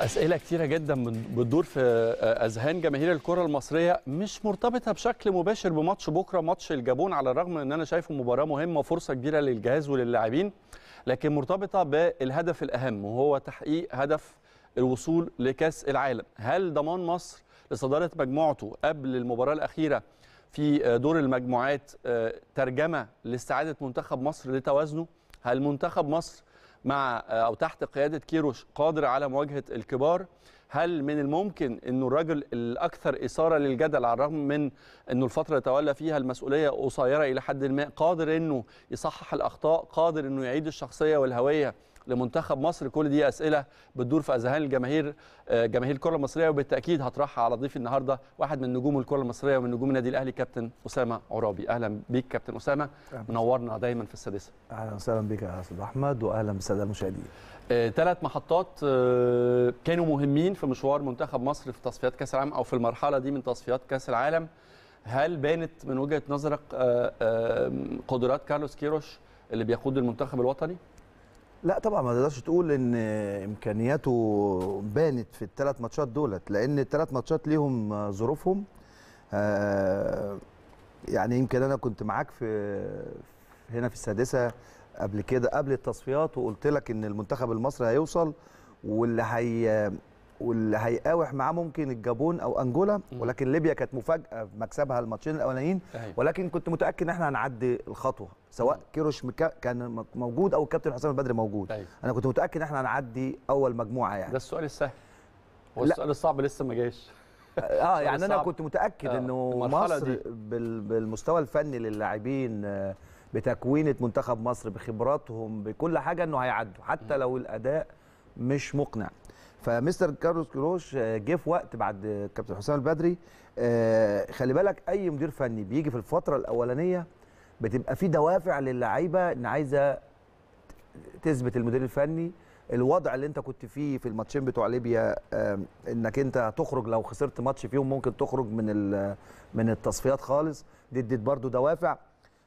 اسئله كتيره جدا بتدور في آه، اذهان جماهير الكره المصريه مش مرتبطه بشكل مباشر بماتش بكره ماتش الجابون على الرغم ان انا شايفه مباراه مهمه فرصه كبيره للجهاز وللاعبين لكن مرتبطه بالهدف الاهم وهو تحقيق هدف الوصول لكاس العالم هل ضمان مصر لصداره مجموعته قبل المباراه الاخيره في آه، دور المجموعات آه، ترجمه لاستعاده منتخب مصر لتوازنه هل منتخب مصر مع آه، او تحت قياده كيروش قادر على مواجهه الكبار هل من الممكن انه الرجل الاكثر اثاره للجدل على الرغم من انه الفتره اللي تولى فيها المسؤوليه قصيره الى حد ما قادر انه يصحح الاخطاء قادر انه يعيد الشخصيه والهويه لمنتخب مصر كل دي اسئله بتدور في اذهان الجماهير آه، جماهير الكره المصريه وبالتاكيد هطرحها على ضيفي النهارده واحد من نجوم الكره المصريه ومن نجوم النادي الاهلي كابتن اسامه عرابي اهلا بيك كابتن اسامه منورنا دايما في السادسه اهلا وسهلا بيك يا استاذ احمد واهلا بالساده المشاهدين ثلاث آه، محطات آه، كانوا مهمين في مشوار منتخب مصر في تصفيات كاس العالم او في المرحله دي من تصفيات كاس العالم هل بانت من وجهه نظرك قدرات كارلوس كيروش اللي بيقود المنتخب الوطني لا طبعا ما تقدرش تقول ان امكانياته بانت في الثلاث ماتشات دولت لان الثلاث ماتشات ليهم ظروفهم آه، يعني يمكن انا كنت معاك في هنا في السادسه قبل كده قبل التصفيات وقلت لك ان المنتخب المصري هيوصل واللي هي واللي هيقاوح معاه ممكن الجابون او انجولا ولكن ليبيا كانت مفاجاه في مكسبها الماتشين الاولانيين أيوة. ولكن كنت متاكد ان احنا هنعدي الخطوه سواء كيروش مكا... كان موجود او الكابتن حسام البدري موجود أيوة. انا كنت متاكد ان احنا هنعدي اول مجموعه يعني ده السؤال السهل والسؤال الصعب لسه ما جاش اه, آه، يعني انا كنت متاكد آه. انه مصر دي. بالمستوى الفني للاعبين آه، بتكوينه منتخب مصر بخبراتهم بكل حاجه انه هيعدوا حتى لو الاداء مش مقنع فمستر كارلوس كروش آه، جه في وقت بعد كابتن حسام البدري آه، خلي بالك اي مدير فني بيجي في الفتره الاولانيه بتبقى في دوافع للعيبه ان عايزه تثبت المدير الفني الوضع اللي انت كنت فيه في الماتشين بتوع ليبيا انك انت هتخرج لو خسرت ماتش فيهم ممكن تخرج من من التصفيات خالص دي اديت برضو دوافع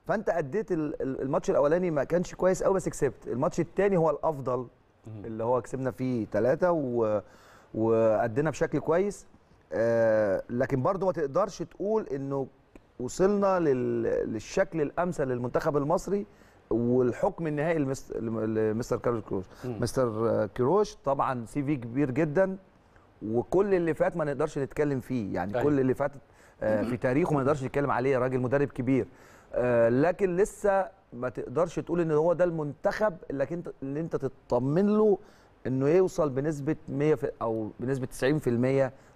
فانت اديت الماتش الاولاني ما كانش كويس قوي بس كسبت الماتش الثاني هو الافضل اللي هو كسبنا فيه ثلاثه و... وادينا بشكل كويس آه لكن برضو ما تقدرش تقول انه وصلنا لل... للشكل الامثل للمنتخب المصري والحكم النهائي لمستر كارل كروش مستر آه، كروش طبعا سي في كبير جدا وكل اللي فات ما نقدرش نتكلم فيه يعني أيه. كل اللي فات آه، في تاريخه ما نقدرش نتكلم عليه راجل مدرب كبير آه، لكن لسه ما تقدرش تقول ان هو ده المنتخب اللي انت اللي انت تطمن له انه يوصل بنسبه 100 او بنسبه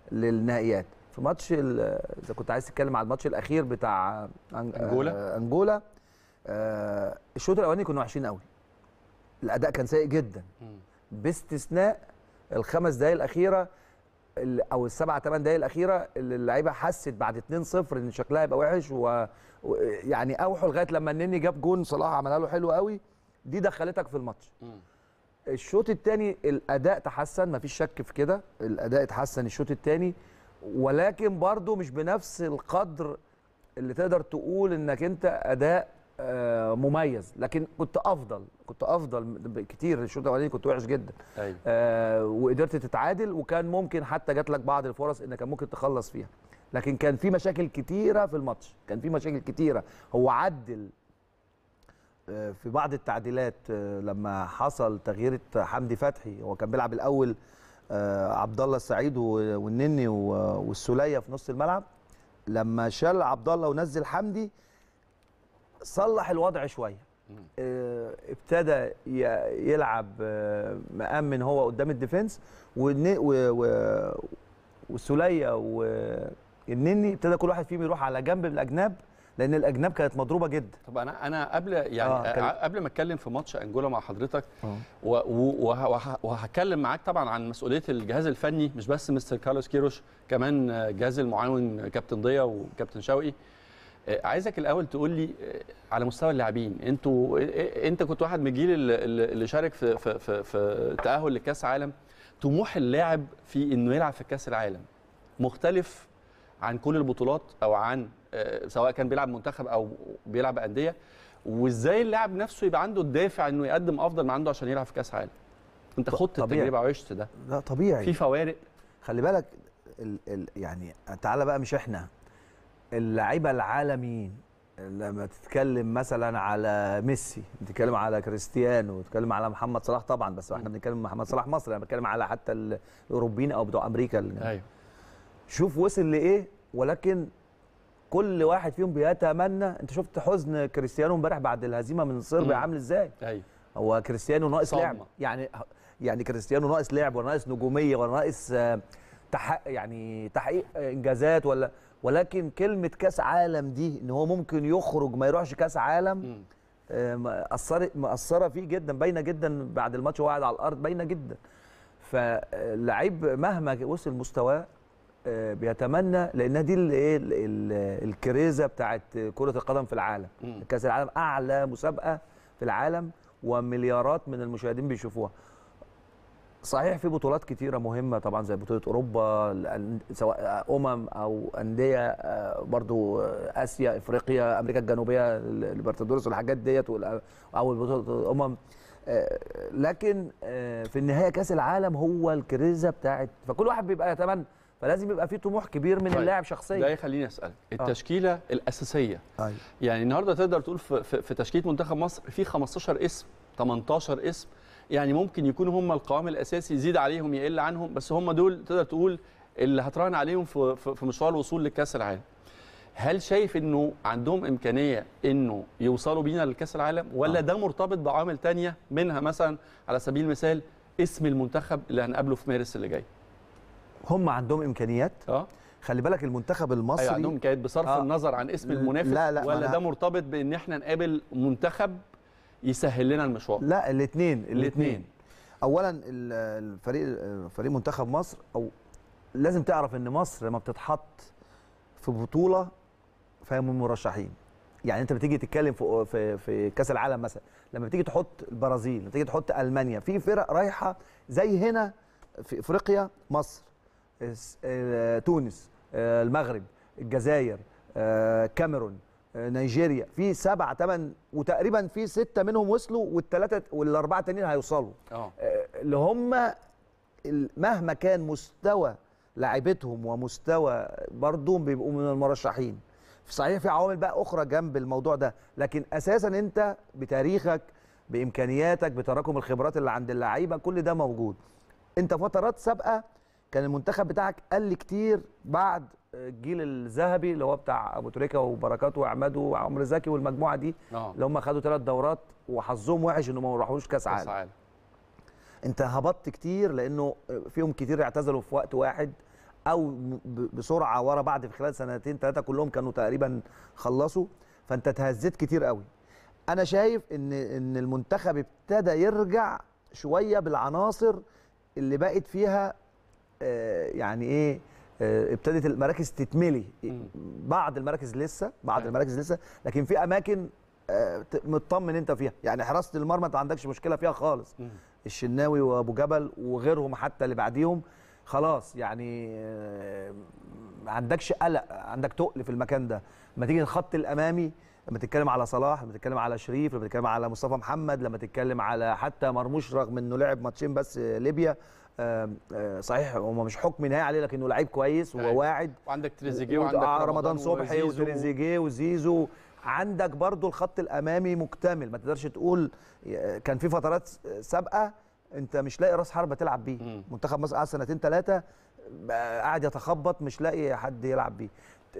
90% للنهائيات في ماتش اذا كنت عايز تتكلم على الماتش الاخير بتاع انجولا آه، انجولا آه الشوط الاولاني كنا وحشين قوي الاداء كان سيء جدا باستثناء الخمس دقائق الاخيره او السبع ثمان دقائق الاخيره اللي اللعيبه حست بعد 2-0 ان شكلها يبقى وحش ويعني اوحوا لغايه لما النني جاب جون صلاح عملها له حلو قوي دي دخلتك في الماتش الشوط الثاني الاداء تحسن مفيش شك في كده الاداء اتحسن الشوط الثاني ولكن برضه مش بنفس القدر اللي تقدر تقول انك انت اداء آه، مميز لكن كنت افضل كنت افضل كتير الشوط الاولاني كنت وحش جدا أيوة. آه، وقدرت تتعادل وكان ممكن حتى جات لك بعض الفرص انك كان ممكن تخلص فيها لكن كان في مشاكل كتيره في الماتش كان في مشاكل كتيره هو عدل آه، في بعض التعديلات لما حصل تغيير حمدي فتحي هو كان بيلعب الاول عبد الله السعيد والنني والسوليه في نص الملعب لما شال عبد الله ونزل حمدي صلح الوضع شويه آه، ابتدى يلعب آه، مأمن هو قدام الديفنس وسوليه والنني ابتدى كل واحد فيهم يروح على جنب الاجناب لان الاجناب كانت مضروبه جدا طب انا انا قبل يعني آه, آه، قبل ما اتكلم في ماتش انجولا مع حضرتك آه. وهتكلم معاك طبعا عن مسؤوليه الجهاز الفني مش بس مستر كارلوس كيروش كمان جهاز المعاون كابتن ضيا وكابتن شوقي آه، عايزك الاول تقول لي آه، على مستوى اللاعبين انتوا آه، انت كنت واحد من الجيل اللي شارك في في في, في تاهل لكاس عالم طموح اللاعب في انه يلعب في كاس العالم مختلف عن كل البطولات او عن سواء كان بيلعب منتخب او بيلعب انديه وازاي اللاعب نفسه يبقى عنده الدافع انه يقدم افضل ما عنده عشان يلعب في كاس عالم انت خدت التجربه وعشت ده لا طبيعي في فوارق خلي بالك ال ال يعني تعالى بقى مش احنا اللعيبه العالميين لما تتكلم مثلا على ميسي تتكلم على كريستيانو تتكلم على محمد صلاح طبعا بس احنا بنتكلم محمد صلاح مصر انا بتكلم على حتى الاوروبيين او بتوع امريكا ايوه شوف وصل لايه ولكن كل واحد فيهم بيتمنى انت شفت حزن كريستيانو امبارح بعد الهزيمه من صربيا عامل ازاي ايوه هو كريستيانو ناقص لعب يعني يعني كريستيانو ناقص لعب ولا ناقص نجوميه ولا ناقص آه، تحقيق يعني تحقيق انجازات ولا ولكن كلمه كاس عالم دي ان هو ممكن يخرج ما يروحش كاس عالم آه، اثرت مأثره فيه جدا باينه جدا بعد الماتش وهو قاعد على الارض باينه جدا فاللعيب مهما وصل مستواه آه، بيتمنى لانها دي الايه الكريزه بتاعت كره القدم في العالم كاس العالم اعلى مسابقه في العالم ومليارات من المشاهدين بيشوفوها صحيح في بطولات كتيره مهمه طبعا زي بطوله اوروبا سواء امم او انديه آه، برضو آه، اسيا افريقيا امريكا الجنوبيه ليبرتادورس والحاجات ديت او بطوله امم آه، لكن في النهايه كاس العالم هو الكريزه بتاعت فكل واحد بيبقى يتمنى فلازم يبقى في طموح كبير من طيب، اللاعب شخصيا ده يخليني اسالك التشكيله آه. الاساسيه آه. يعني النهارده تقدر تقول في, في تشكيله منتخب مصر في 15 اسم 18 اسم يعني ممكن يكون هم القوام الاساسي يزيد عليهم يقل عنهم بس هم دول تقدر تقول اللي هتراهن عليهم في في مشوار الوصول لكاس العالم هل شايف انه عندهم امكانيه انه يوصلوا بينا لكاس العالم ولا آه. ده مرتبط بعوامل تانية منها مثلا على سبيل المثال اسم المنتخب اللي هنقابله في مارس اللي جاي هم عندهم امكانيات اه خلي بالك المنتخب المصري أيوة عندهم امكانيات بصرف آه. النظر عن اسم المنافس لا لا ولا ده مرتبط بان احنا نقابل منتخب يسهل لنا المشوار لا الاثنين الاثنين اولا الفريق فريق منتخب مصر او لازم تعرف ان مصر لما بتتحط في بطوله فهي من المرشحين يعني انت بتيجي تتكلم في في, في كاس العالم مثلا لما بتيجي تحط البرازيل لما بتيجي تحط المانيا في فرق رايحه زي هنا في افريقيا مصر إيه، تونس إيه، المغرب الجزائر الكاميرون إيه، نيجيريا في سبعة ثمان وتقريبا في ستة منهم وصلوا والثلاثة والأربعة تانيين هيوصلوا اه. آه، اللي هم مهما كان مستوى لعبتهم ومستوى برضو بيبقوا من المرشحين صحيح في عوامل بقى أخرى جنب الموضوع ده لكن أساسا أنت بتاريخك بإمكانياتك بتراكم الخبرات اللي عند اللعيبة كل ده موجود أنت فترات سابقة كان المنتخب بتاعك قل كتير بعد الجيل الذهبي اللي هو بتاع ابو تريكه وبركات وعماد وعمر زكي والمجموعه دي أوه. اللي هم خدوا ثلاث دورات وحظهم وحش انهم ما راحوش كاس عالم انت هبطت كتير لانه فيهم كتير اعتزلوا في وقت واحد او بسرعه ورا بعض في خلال سنتين ثلاثه كلهم كانوا تقريبا خلصوا فانت اتهزيت كتير قوي انا شايف ان ان المنتخب ابتدى يرجع شويه بالعناصر اللي بقت فيها آه، يعني ايه آه، ابتدت المراكز تتملي بعض المراكز لسه بعض أيوة. المراكز لسه لكن في اماكن آه، مطمن انت فيها يعني حراسه المرمى انت ما عندكش مشكله فيها خالص الشناوي وابو جبل وغيرهم حتى اللي بعديهم خلاص يعني آه، ما عندكش قلق عندك تقل في المكان ده لما تيجي الخط الامامي لما تتكلم على صلاح لما تتكلم على شريف لما تتكلم على مصطفى محمد لما تتكلم على حتى مرموش رغم انه لعب ماتشين بس ليبيا آه، صحيح هو مش حكم نهائي عليه لكنه لعيب كويس وواعد أيوة. وعندك تريزيجيه وعندك آه، رمضان صبحي وتريزيجيه وزيزو عندك برضو الخط الامامي مكتمل ما تقدرش تقول آه، كان في فترات سابقه انت مش لاقي راس حربه تلعب بيه منتخب مصر قعد سنتين ثلاثه قاعد يتخبط مش لاقي حد يلعب بيه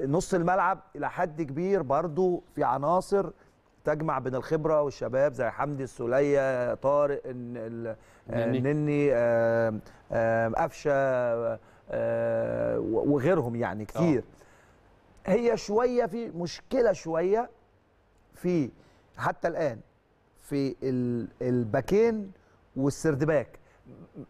نص الملعب الى حد كبير برضو في عناصر تجمع بين الخبره والشباب زي حمدي السوليه طارق النني آه، آه، آه، قفشه وغيرهم يعني كتير أوه. هي شويه في مشكله شويه في حتى الان في الباكين والسردباك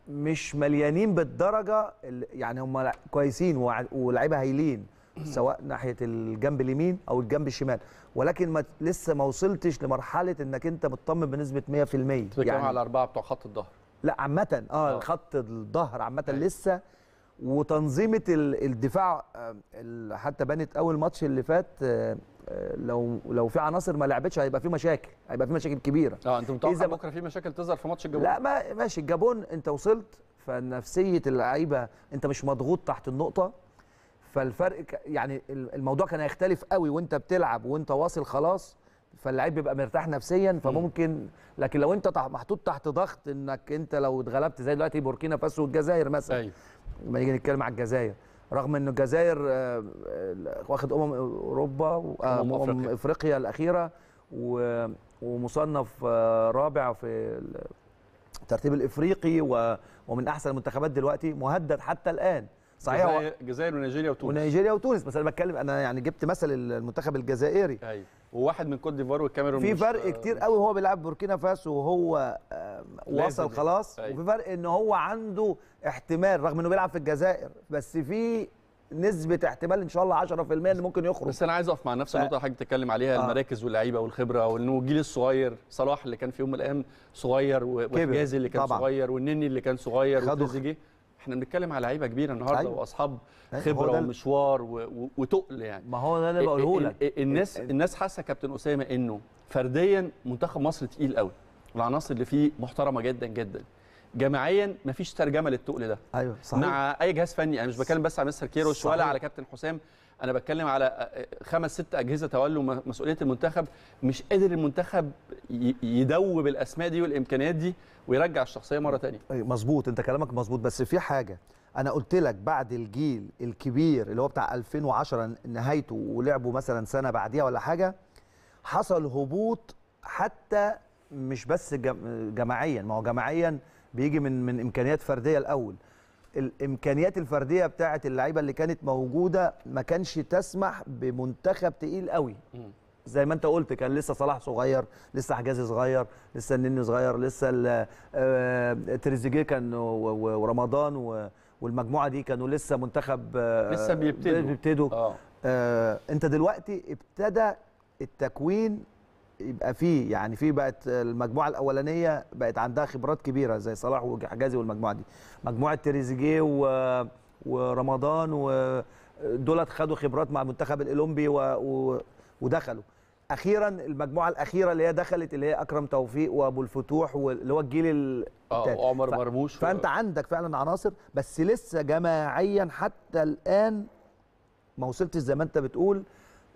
مش مليانين بالدرجه يعني هم كويسين ولاعيبه هايلين سواء ناحيه الجنب اليمين او الجنب الشمال ولكن ما لسه ما وصلتش لمرحله انك انت مطمن بنسبه 100% يعني على الاربعه بتوع خط الظهر لا عامه اه, آه. خط الظهر عامه أيوه. لسه وتنظيمه الدفاع آه، حتى بانت اول ماتش اللي فات آه، لو لو في عناصر ما لعبتش هيبقى في مشاكل هيبقى في مشاكل كبيره اه انت متوقع إذا بكره في مشاكل تظهر في ماتش الجابون لا ما ماشي الجابون انت وصلت فنفسيه اللعيبه انت مش مضغوط تحت النقطه فالفرق يعني الموضوع كان هيختلف قوي وانت بتلعب وانت واصل خلاص فاللعيب بيبقى مرتاح نفسيا فممكن لكن لو انت محطوط تحت ضغط انك انت لو اتغلبت زي دلوقتي بوركينا فاسو والجزائر مثلا ايوه لما نيجي نتكلم على الجزائر رغم ان الجزائر آه، واخد امم اوروبا وامم آه، أفريقيا. أمم افريقيا الاخيره ومصنف آه، رابع في الترتيب الافريقي ومن احسن المنتخبات دلوقتي مهدد حتى الان صحيح هو الجزائر ونيجيريا وتونس ونيجيريا وتونس بس انا بتكلم انا يعني جبت مثل المنتخب الجزائري ايوه وواحد من كوت ديفوار والكاميرون في فرق كتير قوي هو بيلعب بوركينا فاسو وهو وصل يعني. خلاص أيوة. وفي فرق ان هو عنده احتمال رغم انه بيلعب في الجزائر بس في نسبه احتمال ان شاء الله 10% ان ممكن يخرج بس انا عايز اقف مع نفس النقطه اللي حضرتك بتتكلم عليها آه. المراكز واللعيبه والخبره وانه الجيل الصغير صلاح اللي كان في يوم من الايام صغير وحجازي اللي كان طبعًا. صغير والنني اللي كان صغير وتريزيجيه احنا بنتكلم على لعيبه كبيره النهارده أيوة. واصحاب أيوة، خبره دل... ومشوار و... و... وتقل يعني ما هو ده اللي بقوله لك الناس الناس حاسه كابتن اسامه انه فرديا منتخب مصر تقيل قوي العناصر اللي فيه محترمه جدا جدا جماعيا مفيش ترجمه للتقل ده ايوه صحيح مع اي جهاز فني انا مش بتكلم بس على مستر كيروش ولا على كابتن حسام انا بتكلم على خمس ست اجهزه تولوا مسؤوليه المنتخب مش قادر المنتخب يدوب الاسماء دي والامكانيات دي ويرجع الشخصيه مره تانية مظبوط انت كلامك مظبوط بس في حاجه انا قلت لك بعد الجيل الكبير اللي هو بتاع 2010 نهايته ولعبوا مثلا سنه بعديها ولا حاجه حصل هبوط حتى مش بس جماعيا ما هو جماعيا بيجي من من امكانيات فرديه الاول الامكانيات الفرديه بتاعه اللعيبه اللي كانت موجوده ما كانش تسمح بمنتخب تقيل قوي زي ما انت قلت كان لسه صلاح صغير لسه حجازي صغير لسه النني صغير لسه آه، تريزيجيه كان ورمضان والمجموعه دي كانوا لسه منتخب آه، لسه بيبتدوا بيبتدوا آه. آه انت دلوقتي ابتدى التكوين يبقى في يعني في بقت المجموعه الاولانيه بقت عندها خبرات كبيره زي صلاح وحجازي والمجموعه دي مجموعه تريزيجيه و... ورمضان ودولت خدوا خبرات مع المنتخب الاولمبي و... و... ودخلوا اخيرا المجموعه الاخيره اللي هي دخلت اللي هي اكرم توفيق وابو الفتوح واللي هو الجيل اه عمر ف... مرموش فانت و... عندك فعلا عناصر بس لسه جماعيا حتى الان ما وصلتش زي ما انت بتقول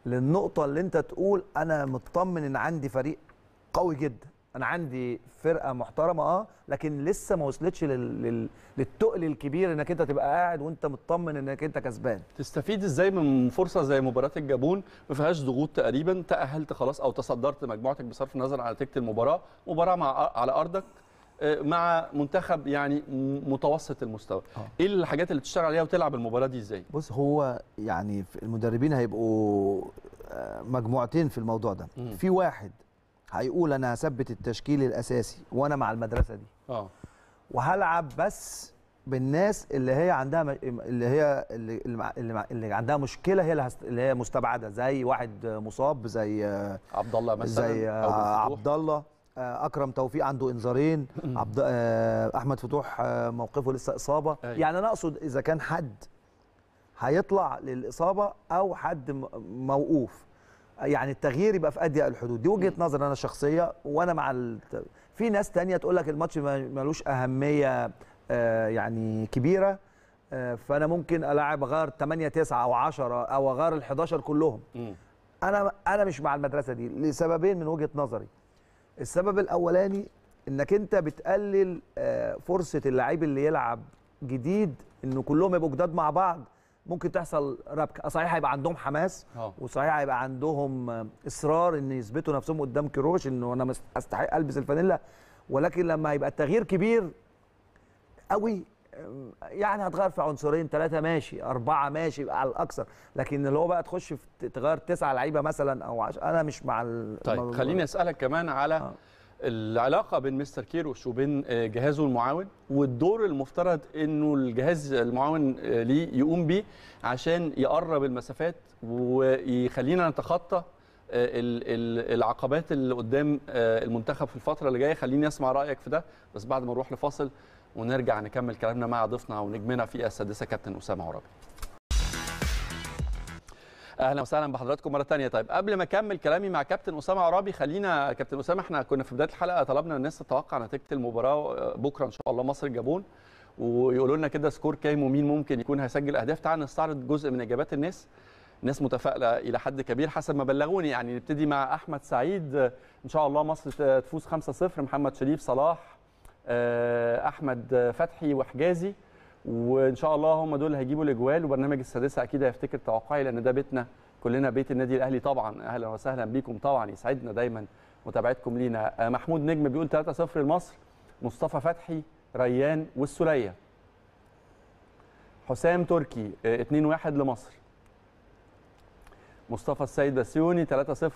للنقطه اللي انت تقول انا مطمن ان عندي فريق قوي جدا انا عندي فرقه محترمه اه لكن لسه ما وصلتش لل... للتقل الكبير انك انت تبقى قاعد وانت مطمن انك انت كسبان تستفيد ازاي من فرصه زي مباراه الجابون ما فيهاش ضغوط تقريبا تاهلت خلاص او تصدرت مجموعتك بصرف النظر عن نتيجه المباراه مباراه مع على ارضك آه، مع منتخب يعني متوسط المستوى آه. ايه الحاجات اللي بتشتغل عليها وتلعب المباراه دي ازاي بص هو يعني المدربين هيبقوا آه، مجموعتين في الموضوع ده م. في واحد هيقول انا هثبت التشكيل الاساسي وانا مع المدرسه دي اه وهلعب بس بالناس اللي هي عندها اللي هي اللي, اللي, اللي عندها مشكله هي اللي هي مستبعده زي واحد مصاب زي آه، عبد الله مثلا زي عبد الله آه، اكرم توفيق عنده انذارين عبد آه، احمد فتوح آه، موقفه لسه اصابه أي. أيوة. يعني انا اقصد اذا كان حد هيطلع للاصابه او حد موقوف يعني التغيير يبقى في اضيق الحدود دي وجهه نظري انا شخصيه وانا مع ال... في ناس تانية تقول لك الماتش ملوش اهميه يعني كبيره فانا ممكن العب اغير 8 9 او 10 او اغير ال 11 كلهم انا انا مش مع المدرسه دي لسببين من وجهه نظري السبب الاولاني انك انت بتقلل آه، فرصه اللعيب اللي يلعب جديد انه كلهم يبقوا جداد مع بعض ممكن تحصل ربكه صحيح هيبقى عندهم حماس أوه. وصحيح هيبقى عندهم اصرار ان يثبتوا نفسهم قدام كروش انه انا استحق البس الفانيلا ولكن لما هيبقى التغيير كبير قوي يعني هتغير في عنصرين ثلاثه ماشي اربعه ماشي على الاكثر لكن اللي هو بقى تخش في تغير تسعه لعيبه مثلا او عش... انا مش مع ال... طيب خليني اسالك كمان على آه. العلاقه بين مستر كيروش وبين آه، جهازه المعاون والدور المفترض انه الجهاز المعاون آه، ليه يقوم بيه عشان يقرب المسافات ويخلينا نتخطى آه، العقبات اللي قدام المنتخب في الفتره اللي جايه خليني اسمع رايك في ده بس بعد ما نروح لفاصل ونرجع نكمل كلامنا مع ضيفنا ونجمنا في السادسه كابتن اسامه عرابي اهلا وسهلا بحضراتكم مره ثانيه طيب قبل ما اكمل كلامي مع كابتن اسامه عرابي خلينا كابتن اسامه احنا كنا في بدايه الحلقه طلبنا الناس تتوقع نتيجه المباراه بكره ان شاء الله مصر الجابون ويقولوا لنا كده سكور كام ومين ممكن يكون هيسجل اهداف تعال نستعرض جزء من اجابات الناس ناس متفائله الى حد كبير حسب ما بلغوني يعني نبتدي مع احمد سعيد ان شاء الله مصر تفوز 5-0 محمد شريف صلاح آه، احمد فتحي وحجازي وان شاء الله هم دول هيجيبوا الاجوال وبرنامج السادسه اكيد هيفتكر توقعي لان ده بيتنا كلنا بيت النادي الاهلي طبعا اهلا وسهلا بيكم طبعا يسعدنا دايما متابعتكم لينا آه، محمود نجم بيقول 3-0 لمصر مصطفى فتحي ريان والسوليه حسام تركي 2-1 آه، لمصر مصطفى السيد بسيوني 3-0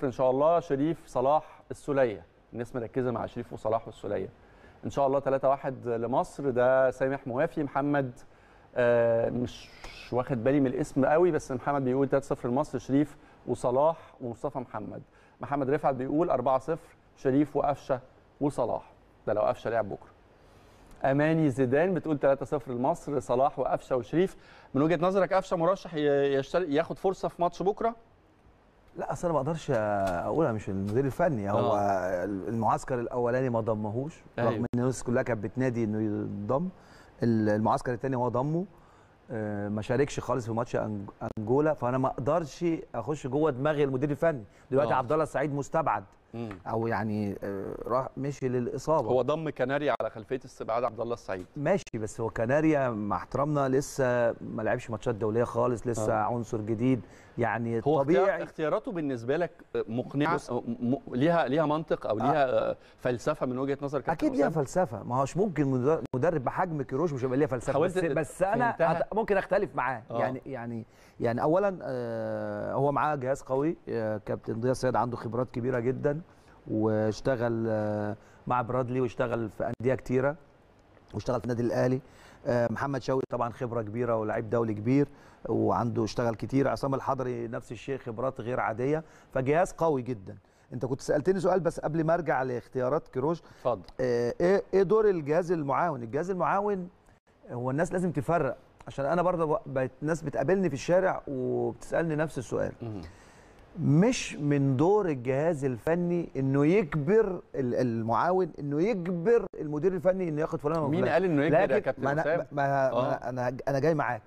ان شاء الله شريف صلاح السوليه الناس مركزه مع شريف وصلاح والسوليه ان شاء الله 3-1 لمصر ده سامح موافي محمد آه مش واخد بالي من الاسم قوي بس محمد بيقول 3-0 لمصر شريف وصلاح ومصطفى محمد محمد رفعت بيقول 4-0 شريف وقفشه وصلاح ده لو قفشه لعب بكره اماني زيدان بتقول 3-0 لمصر صلاح وقفشه وشريف من وجهه نظرك قفشه مرشح ياخد فرصه في ماتش بكره لا اصل انا ما اقدرش اقولها مش المدير الفني هو أوه. المعسكر الاولاني ما ضمهوش أيوه. رغم ان الناس كلها كانت بتنادي انه يضم المعسكر الثاني هو ضمه آه، ما شاركش خالص في ماتش انجولا فانا ما اقدرش اخش جوه دماغ المدير الفني دلوقتي آه. عبد الله السعيد مستبعد او يعني آه، راح مشي للاصابه هو ضم كناريا على خلفيه استبعاد عبد الله السعيد ماشي بس هو كناريا مع احترامنا لسه ما لعبش ماتشات دوليه خالص لسه أوه. عنصر جديد يعني هو طبيعي اختياراته بالنسبه لك مقنعه م... ليها ليها منطق او ليها آه. فلسفه من وجهه نظر كابتن اكيد ليها فلسفه ما هوش ممكن مدرب بحجم كيروش مش هيبقى ليها فلسفه بس, بس انا هت... ممكن اختلف معاه آه. يعني يعني يعني اولا آه هو معاه جهاز قوي آه كابتن ضياء السيد عنده خبرات كبيره جدا واشتغل آه مع برادلي واشتغل في انديه كتيره واشتغل في النادي الاهلي آه، محمد شوقي طبعا خبره كبيره ولاعيب دولي كبير وعنده اشتغل كتير عصام الحضري نفس الشيء خبرات غير عاديه فجهاز قوي جدا انت كنت سالتني سؤال بس قبل ما ارجع لاختيارات كروش اتفضل آه، ايه ايه دور الجهاز المعاون الجهاز المعاون هو الناس لازم تفرق عشان انا برضه بقيت ناس بتقابلني في الشارع وبتسالني نفس السؤال مش من دور الجهاز الفني انه يجبر المعاون انه يجبر المدير الفني انه ياخد فلان مين قال انه يجبر يا كابتن ما انا ما آه. انا انا جاي معاك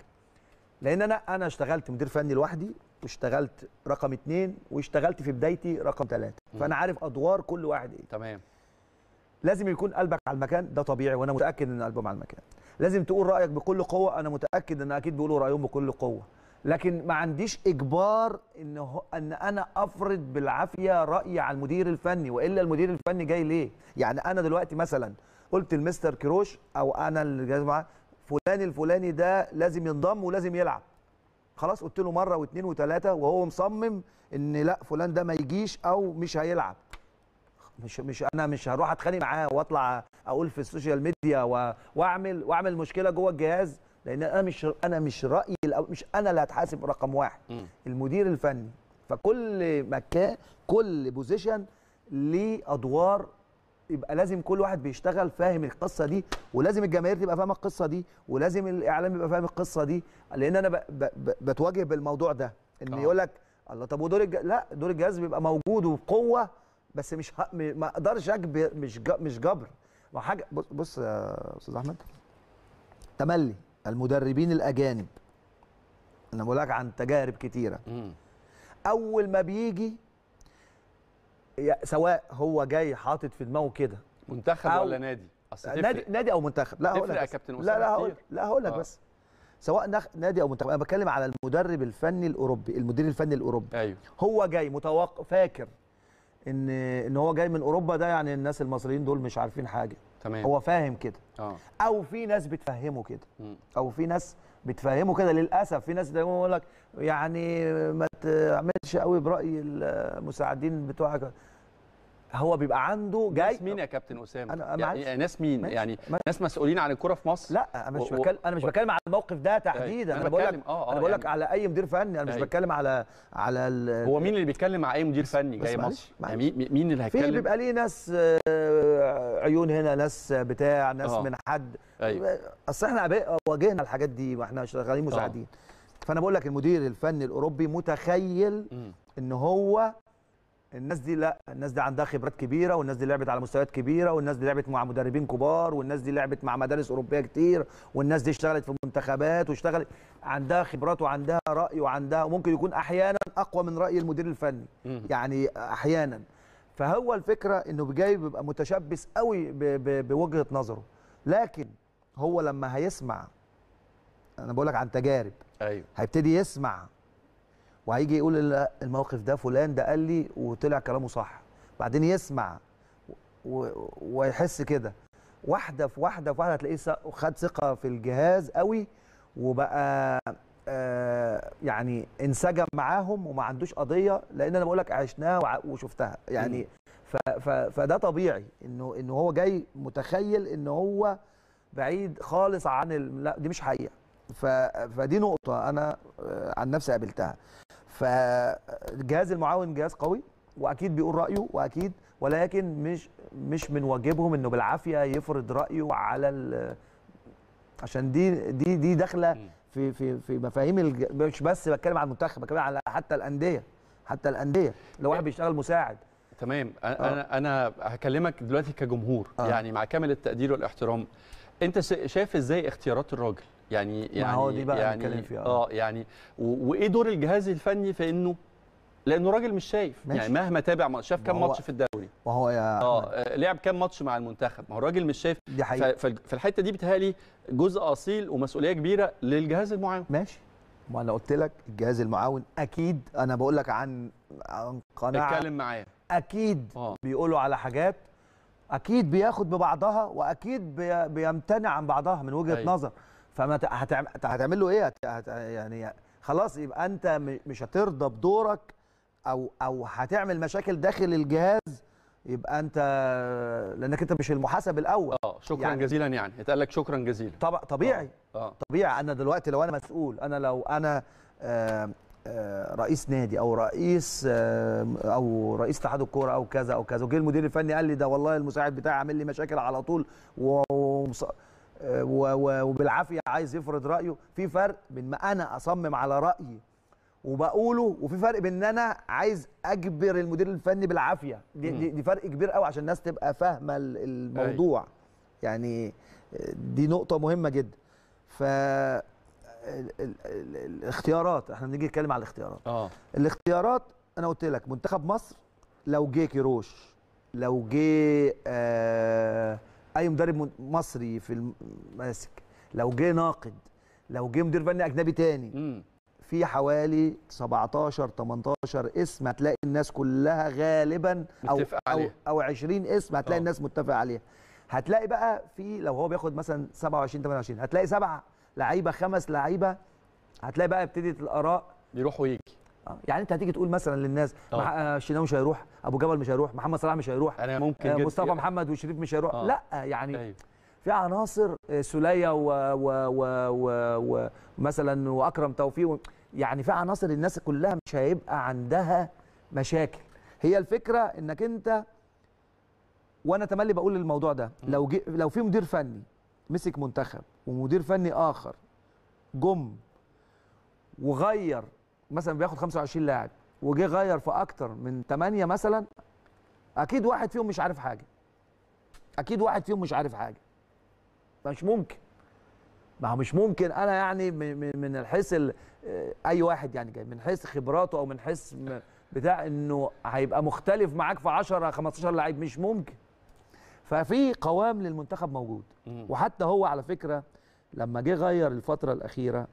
لان انا انا اشتغلت مدير فني لوحدي واشتغلت رقم اثنين واشتغلت في بدايتي رقم ثلاثه فانا عارف ادوار كل واحد ايه تمام لازم يكون قلبك على المكان ده طبيعي وانا متاكد ان قلبهم على المكان لازم تقول رايك بكل قوه انا متاكد ان اكيد بيقولوا رايهم بكل قوه لكن ما عنديش اجبار ان ان انا افرض بالعافيه رايي على المدير الفني والا المدير الفني جاي ليه يعني انا دلوقتي مثلا قلت لمستر كروش او انا اللي جاي معاه فلان الفلاني ده لازم ينضم ولازم يلعب خلاص قلت له مره واثنين وثلاثه وهو مصمم ان لا فلان ده ما يجيش او مش هيلعب مش مش انا مش هروح اتخانق معاه واطلع اقول في السوشيال ميديا واعمل واعمل مشكله جوه الجهاز لان انا مش انا مش رايي مش انا اللي هتحاسب رقم واحد م. المدير الفني فكل مكان كل بوزيشن ليه ادوار يبقى لازم كل واحد بيشتغل فاهم القصه دي ولازم الجماهير تبقى فاهمه القصه دي ولازم الاعلام يبقى فاهم القصه دي لان انا ب ب ب بتواجه بالموضوع ده ان يقول لك الله طب ودور الج... لا دور الجهاز بيبقى موجود وبقوه بس مش ه... ما اقدرش اجبر مش ج... مش جبر ما حاجه بص بص يا استاذ احمد تملي المدربين الاجانب انا بقول لك عن تجارب كتيره مم. اول ما بيجي سواء هو جاي حاطط في دماغه كده منتخب أو ولا نادي اصل نادي نادي او منتخب لا هقول لك يا كابتن لا لا هقول لا هقول لك آه. بس سواء نادي او منتخب انا بتكلم على المدرب الفني الاوروبي المدير الفني الاوروبي أيوه. هو جاي متوقع فاكر ان ان هو جاي من اوروبا ده يعني الناس المصريين دول مش عارفين حاجه تمام. هو فاهم كده أوه. او في ناس بتفهمه كده او في ناس بتفهمه كده للاسف في ناس دايما يقول لك يعني ما تعملش قوي براي المساعدين بتوعك هو بيبقى عنده جاي ناس مين يا كابتن اسامه انا يعني, يعني ناس مين ماشي. يعني ماشي. ناس مسؤولين عن الكره في مصر لا انا مش و... بكلم انا مش بتكلم على الموقف ده طيب، تحديدا انا, بقول لك آه آه انا بقول لك يعني- على اي مدير فني انا مش طيب. بتكلم على على ال... هو مين اللي بيتكلم مع اي مدير فني جاي مصر يعني مين مين اللي هيتكلم في بيبقى ليه ناس آه، عيون هنا ناس بتاع ناس أوه. من حد ايوه اصل احنا واجهنا الحاجات دي واحنا شغالين آه. مساعدين فانا بقول لك المدير الفني الاوروبي متخيل م. ان هو الناس دي لا الناس دي عندها خبرات كبيره والناس دي لعبت على مستويات كبيره والناس دي لعبت مع مدربين كبار والناس دي لعبت مع مدارس اوروبيه كتير والناس دي اشتغلت في منتخبات واشتغلت عندها خبرات وعندها راي وعندها وممكن يكون احيانا اقوى من راي المدير الفني يعني احيانا فهو الفكره انه جاي بيبقى متشبث قوي بوجهه نظره لكن هو لما هيسمع انا بقول لك عن تجارب ايوه هيبتدي يسمع وهيجي يقول لا الموقف ده فلان ده قال لي وطلع كلامه صح بعدين يسمع و... ويحس كده واحده في واحده في واحده هتلاقيه خد ثقه في الجهاز قوي وبقى آه يعني انسجم معاهم وما عندوش قضيه لان انا بقول لك عشناها وشفتها يعني ف ف فده طبيعي انه انه هو جاي متخيل ان هو بعيد خالص عن لا دي مش حقيقه ف... فدي نقطه انا آه، عن نفسي قابلتها فجهاز المعاون جهاز قوي واكيد بيقول رايه واكيد ولكن مش مش من واجبهم انه بالعافيه يفرض رايه على عشان دي دي دي داخله في في في مفاهيم مش بس بتكلم على المنتخب بتكلم على حتى الانديه حتى الانديه لو واحد بيشتغل مساعد تمام آه. انا آه. انا هكلمك دلوقتي كجمهور آه. يعني مع كامل التقدير والاحترام انت شايف ازاي اختيارات الراجل يعني يعني ما هو يعني دي بقى يعني فيها آه. اه يعني وايه دور الجهاز الفني في انه لانه راجل مش شايف يعني ماشي. يعني مهما تابع شاف كام ماتش في الدوري وهو يا آه،, اه لعب كام ماتش مع المنتخب ما هو الراجل مش شايف دي حقيقة. فالحته دي بتهالي جزء اصيل ومسؤوليه كبيره للجهاز المعاون ماشي ما انا قلت لك الجهاز المعاون اكيد انا بقول لك عن عن قناعه اتكلم معايا اكيد أوه. بيقولوا على حاجات اكيد بياخد ببعضها واكيد بيمتنع عن بعضها من وجهه أي. أيوه. نظر فما هتعمل, هتعمل له ايه هت... يعني خلاص يبقى انت مش هترضى بدورك او او هتعمل مشاكل داخل الجهاز يبقى انت لانك انت مش المحاسب الاول اه شكرا يعني جزيلا يعني اتقال لك شكرا جزيلا طبع طبيعي أوه. اه. طبيعي انا دلوقتي لو انا مسؤول انا لو انا رئيس نادي او رئيس او رئيس اتحاد الكوره او كذا او كذا وجه المدير الفني قال لي ده والله المساعد بتاعي عامل لي مشاكل على طول و... آه، وبالعافيه عايز يفرض رايه في فرق بين ما انا اصمم على رايي وبقوله وفي فرق بين انا عايز اجبر المدير الفني بالعافيه دي, دي, دي فرق كبير قوي عشان الناس تبقى فاهمه الموضوع أي. أيوة. يعني آه، دي نقطه مهمه جدا ف آه، الاختيارات احنا بنيجي نتكلم على الاختيارات آه. الاختيارات انا قلت لك منتخب مصر لو جه كيروش لو جه آه اي مدرب مصري في ماسك لو جه ناقد لو جه مدير فني اجنبي تاني مم. في حوالي 17 18 اسم هتلاقي الناس كلها غالبا او عليها. او, أو 20 اسم هتلاقي أوه. الناس متفق عليها هتلاقي بقى في لو هو بياخد مثلا 27 28 هتلاقي سبعه لعيبه خمس لعيبه هتلاقي بقى ابتدت الاراء يروح ويجي يعني انت هتيجي تقول مثلا للناس الشناوي آه. آه، مش هيروح ابو جبل مش هيروح محمد صلاح مش هيروح أنا آه، ممكن آه مصطفى يعني محمد وشريف مش هيروح لا يعني أيوه. في عناصر سوليه ومثلا واكرم توفيق يعني في عناصر الناس كلها مش هيبقى عندها مشاكل هي الفكره انك انت وانا تملي بقول الموضوع ده لو لو في مدير فني مسك منتخب ومدير فني اخر جم وغير مثلا بياخد 25 لاعب وجه غير في اكتر من 8 مثلا اكيد واحد فيهم مش عارف حاجه اكيد واحد فيهم مش عارف حاجه مش ممكن ما هو مش ممكن انا يعني من الحس آه، اي واحد يعني جاي من حس خبراته او من حس بتاع انه هيبقى مختلف معاك في 10 15 لعيب مش ممكن ففي قوام للمنتخب موجود وحتى هو على فكره لما جه غير الفتره الاخيره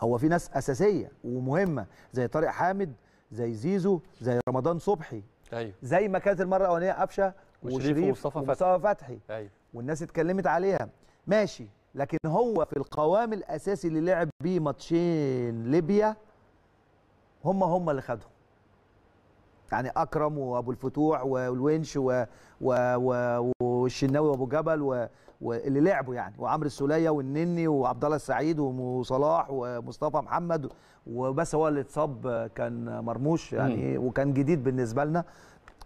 هو في ناس اساسيه ومهمه زي طارق حامد زي زيزو زي رمضان صبحي ايوه زي ما كانت المره الاولانيه قفشه وشريف ومصطفى فتحي, فتحي. أيوه. والناس اتكلمت عليها ماشي لكن هو في القوام الاساسي اللي لعب بيه ماتشين ليبيا هم هم اللي خدهم يعني اكرم وابو الفتوح والونش و... و... و... والشناوي وابو جبل و... واللي لعبوا يعني وعمرو السوليه والنني وعبد الله السعيد وصلاح ومصطفى محمد وبس هو اللي اتصاب كان مرموش يعني مم. وكان جديد بالنسبه لنا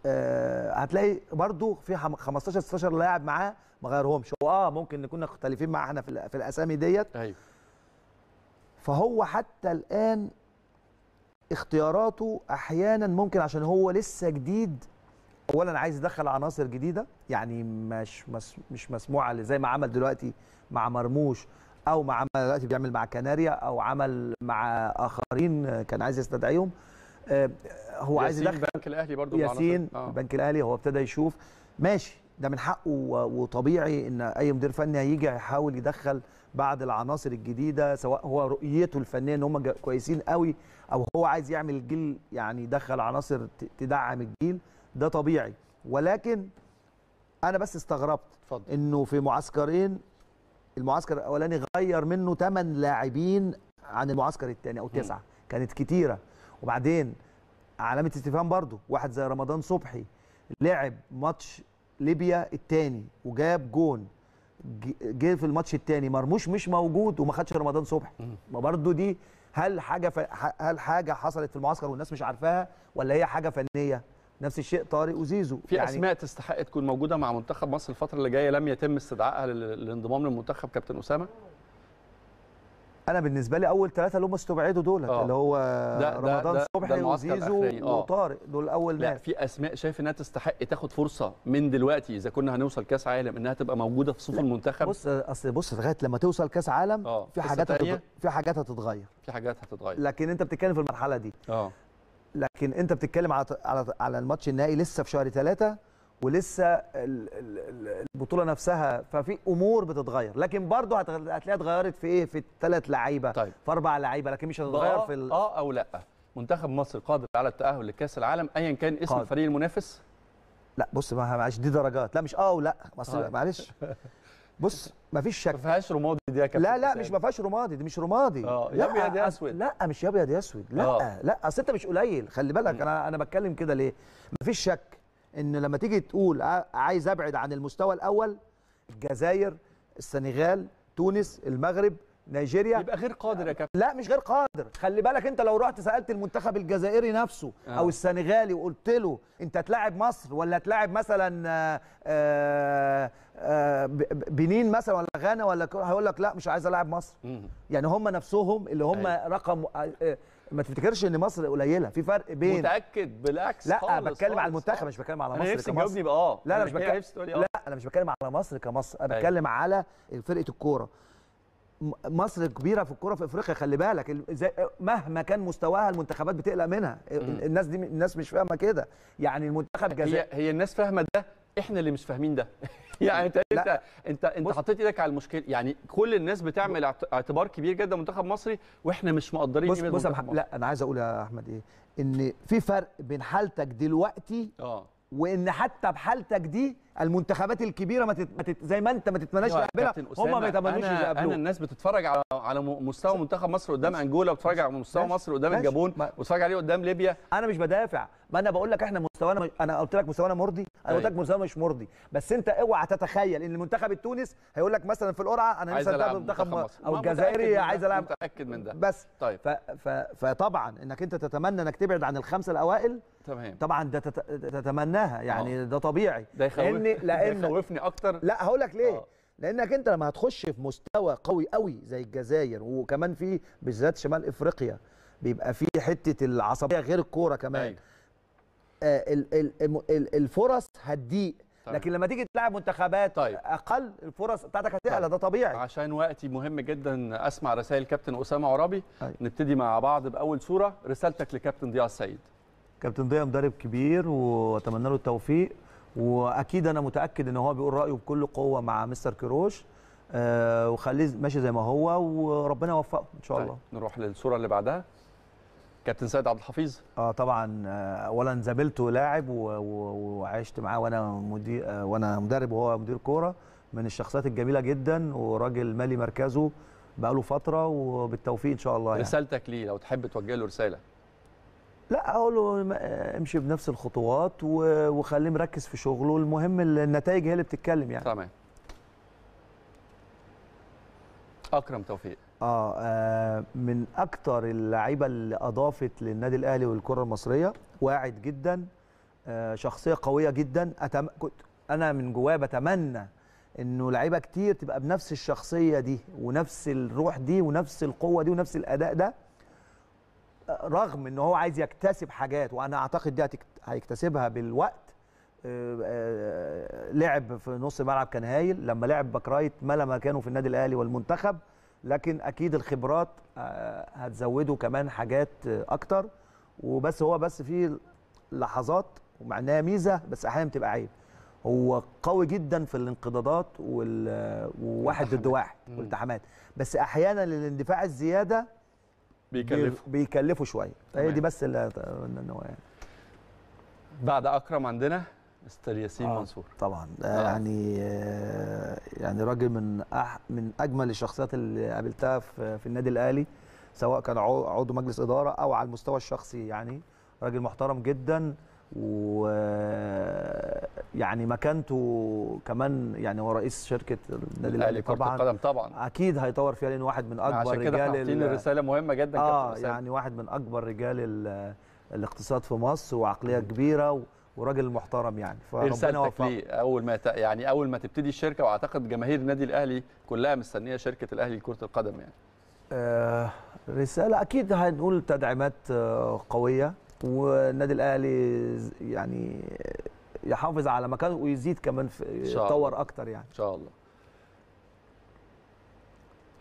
آه هتلاقي برضو في 15 16 لاعب معاه ما غيرهمش اه ممكن نكون مختلفين مع احنا في الاسامي ديت ايوه فهو حتى الان اختياراته احيانا ممكن عشان هو لسه جديد اولا عايز يدخل عناصر جديده يعني مش مس مش مسموعه زي ما عمل دلوقتي مع مرموش او ما عمل دلوقتي بيعمل مع كناريا او عمل مع اخرين كان عايز يستدعيهم آه، هو عايز يدخل البنك الاهلي برضو ياسين آه. البنك الاهلي هو ابتدى يشوف ماشي ده من حقه وطبيعي ان اي مدير فني هيجي هيحاول يدخل بعض العناصر الجديده سواء هو رؤيته الفنيه ان هم كويسين قوي او هو عايز يعمل جيل يعني يدخل عناصر تدعم الجيل ده طبيعي ولكن انا بس استغربت فضل. انه في معسكرين المعسكر الاولاني غير منه 8 لاعبين عن المعسكر الثاني او تسعه كانت كتيره وبعدين علامه استفهام برضه واحد زي رمضان صبحي لعب ماتش ليبيا الثاني وجاب جون جه في الماتش الثاني مرموش مش موجود وما خدش رمضان صبحي ما برضه دي هل حاجه ف... هل حاجه حصلت في المعسكر والناس مش عارفاها ولا هي حاجه فنيه نفس الشيء طارق وزيزو في يعني اسماء تستحق تكون موجوده مع منتخب مصر الفتره اللي جايه لم يتم استدعائها للانضمام للمنتخب كابتن اسامه انا بالنسبه لي اول ثلاثه اللي هم استبعدوا دول آه. اللي هو ده رمضان صبحي وزيزو آه. وطارق دول اول ناس لا في اسماء شايف انها تستحق تاخد فرصه من دلوقتي اذا كنا هنوصل كاس عالم انها تبقى موجوده في صفوف المنتخب بص اصل بص لغايه لما توصل كاس عالم آه. في حاجات هتتغير في حاجات هتتغير لكن انت بتتكلم في المرحله دي اه لكن انت بتتكلم على على على الماتش النهائي لسه في شهر ثلاثة ولسه البطوله نفسها ففي امور بتتغير لكن برضه هتلاقيها اتغيرت في ايه في ثلاث لعيبه طيب. في اربع لعيبه لكن مش هتتغير في اه او لا منتخب مصر قادر على التاهل لكاس العالم ايا كان اسم قادر. الفريق المنافس لا بص ما معلش دي درجات لا مش اه ولا مصر آه. معلش بص مفيش شك ما فيهاش رمادي دي يا كابتن لا لا مش ما فيهاش رمادي دي مش رمادي اه يا ابيض يا اسود لا مش يا ابيض يا اسود لا أوه. لا اصل انت مش قليل خلي بالك انا انا بتكلم كده ليه مفيش شك ان لما تيجي تقول عايز ابعد عن المستوى الاول الجزائر السنغال تونس المغرب نيجيريا يبقى غير قادر يا كابتن لا مش غير قادر خلي بالك انت لو رحت سالت المنتخب الجزائري نفسه آه. او السنغالي وقلت له انت هتلاعب مصر ولا هتلاعب مثلا آآ آه، آآ آه، بنين مثلا ولا غانا ولا هيقول لك لا مش عايز العب مصر مم. يعني هم نفسهم اللي هم أيه. رقم آه، ما تفتكرش ان مصر قليله في فرق بين متاكد بالعكس لا خالص بتكلم خالص على المنتخب مش بتكلم على مصر أنا نفسي كمصر يبقى اه أيوه. لا انا مش بتكلم لا انا مش بتكلم على مصر كمصر انا بتكلم على فرقه الكوره مصر كبيره في الكوره في افريقيا خلي بالك مهما كان مستواها المنتخبات بتقلق منها الناس دي الناس مش فاهمه كده يعني المنتخب هي, هي الناس فاهمه ده احنا اللي مش فاهمين ده يعني انت انت انت, انت حطيت ايدك على المشكله يعني كل الناس بتعمل اعتبار كبير جدا منتخب مصري واحنا مش مقدرين بص بص لا انا عايز اقول يا احمد ايه ان في فرق بين حالتك دلوقتي اه وان حتى بحالتك دي المنتخبات الكبيره ما تت... زي ما انت ما تتمناش أيوة، تقابلها هم ما يتمنوش يقابلوها انا الناس بتتفرج على على مستوى منتخب مصر قدام انجولا وبتتفرج على مستوى مصر قدام الجابون وبتتفرج عليه قدام ليبيا انا مش بدافع ما انا بقول لك احنا مستوانا انا انا قلت لك مستوانا مرضي انا قلت أيوة. لك مستوانا مش مرضي بس انت اوعى تتخيل ان المنتخب التونس هيقول لك مثلا في القرعه انا عايز العب منتخب مصر او الجزائري عايز العب متاكد من ده بس طيب ف... ف... فطبعا انك انت تتمنى انك تبعد عن الخمسه الاوائل تمام طبعا ده تت... تتمناها يعني أوه. ده طبيعي ده يخوف... لان لان ده يخوفني اكتر لا هقول لك ليه أوه. لانك انت لما هتخش في مستوى قوي قوي زي الجزائر وكمان في بالذات شمال افريقيا بيبقى في حته العصبيه غير الكوره كمان أيوه. آه، الفرص هتضيق طيب. لكن لما تيجي تلعب منتخبات طيب. اقل الفرص بتاعتك هتقل طيب. ده طبيعي عشان وقتي مهم جدا اسمع رسائل كابتن اسامه عرابي أيوة. نبتدي مع بعض باول صوره رسالتك لكابتن ضياء السيد كابتن ضياء مدرب كبير واتمنى له التوفيق واكيد انا متاكد ان هو بيقول رايه بكل قوه مع مستر كروش آه، وخليه ماشي زي ما هو وربنا يوفقه ان شاء طيب. الله نروح للصوره اللي بعدها كابتن سيد عبد الحفيظ اه طبعا آه، اولا زميلته لاعب وعشت معاه وانا مدير آه، وانا مدرب وهو مدير كوره من الشخصيات الجميله جدا وراجل مالي مركزه بقاله فتره وبالتوفيق ان شاء الله يعني. رسالتك ليه لو تحب توجه له رساله لا اقول له امشي بنفس الخطوات وخليه مركز في شغله المهم النتائج هي اللي بتتكلم يعني تمام اكرم توفيق آه, آه من اكتر اللعيبه اللي اضافت للنادي الاهلي والكره المصريه واعد جدا آه شخصيه قويه جدا أتم... كنت انا من جوايا بتمنى انه لعيبه كتير تبقى بنفس الشخصيه دي ونفس الروح دي ونفس القوه دي ونفس الاداء ده رغم ان هو عايز يكتسب حاجات وانا اعتقد دي هيكتسبها بالوقت آه، آه، لعب في نص ملعب كان هايل لما لعب رايت ملا مكانه في النادي الاهلي والمنتخب لكن اكيد الخبرات آه، هتزوده كمان حاجات آه، اكتر وبس هو بس في لحظات ومعناها انها ميزه بس احيانا بتبقى عيب هو قوي جدا في الانقضاضات وواحد ضد واحد والتحامات بس احيانا الاندفاع الزياده بيكلفه بيكلفه شويه هي دي بس اللي يعني بعد اكرم عندنا مستر ياسين آه منصور طبعا آه،, آه. يعني آه يعني راجل من أح من اجمل الشخصيات اللي قابلتها في, في النادي الاهلي سواء كان عضو مجلس اداره او على المستوى الشخصي يعني راجل محترم جدا و آه، يعني مكانته كمان يعني هو رئيس شركه النادي الاهلي طبعا القدم طبعا اكيد هيطور فيها لانه واحد من اكبر عشان كده رجال عشان رساله مهمه جدا اه يعني واحد من اكبر رجال الاقتصاد في مصر وعقليه كبيره وراجل محترم يعني فربنا وفقه ليه اول ما يعني اول ما تبتدي الشركه واعتقد جماهير النادي الاهلي كلها مستنيه شركه الاهلي لكره القدم يعني آه رساله اكيد هنقول تدعيمات آه قويه والنادي الاهلي يعني يحافظ على مكانه ويزيد كمان يتطور اكتر يعني ان شاء الله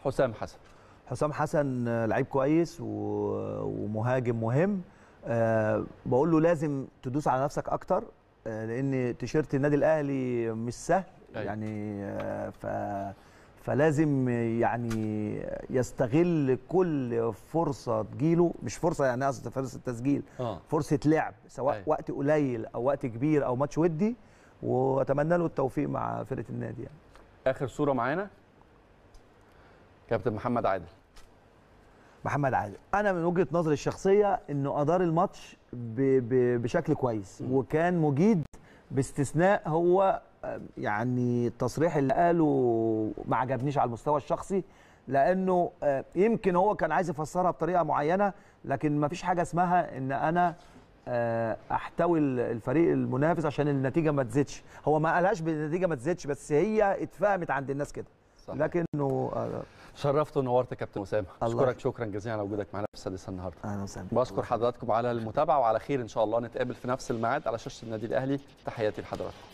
حسام حسن حسام حسن آه، لعيب كويس ومهاجم مهم آه، بقول له لازم تدوس على نفسك اكتر آه، لان تيشيرت النادي الاهلي مش سهل أيوة. يعني آه، ف فلازم يعني يستغل كل فرصه تجيله مش فرصه يعني قصدي فرصه تسجيل آه. فرصه لعب سواء أي. أيوة. وقت قليل او وقت كبير او ماتش ودي واتمنى له التوفيق مع فرقه النادي يعني. اخر صوره معانا كابتن محمد عادل محمد عادل انا من وجهه نظري الشخصيه انه ادار الماتش ب... ب... بشكل كويس وكان مجيد باستثناء هو يعني التصريح اللي قاله ما عجبنيش على المستوى الشخصي لانه يمكن هو كان عايز يفسرها بطريقه معينه لكن ما فيش حاجه اسمها ان انا آه، احتوي الفريق المنافس عشان النتيجه ما تزيدش هو ما قالهاش بالنتيجه ما تزيدش بس هي اتفهمت عند الناس كده لكنه آه، شرفت ونورت يا كابتن اسامه اشكرك شكرا جزيلا على وجودك معانا في السادسه النهارده اهلا وسهلا بشكر حضراتكم على المتابعه وعلى خير ان شاء الله نتقابل في نفس الميعاد على شاشه النادي الاهلي تحياتي لحضراتكم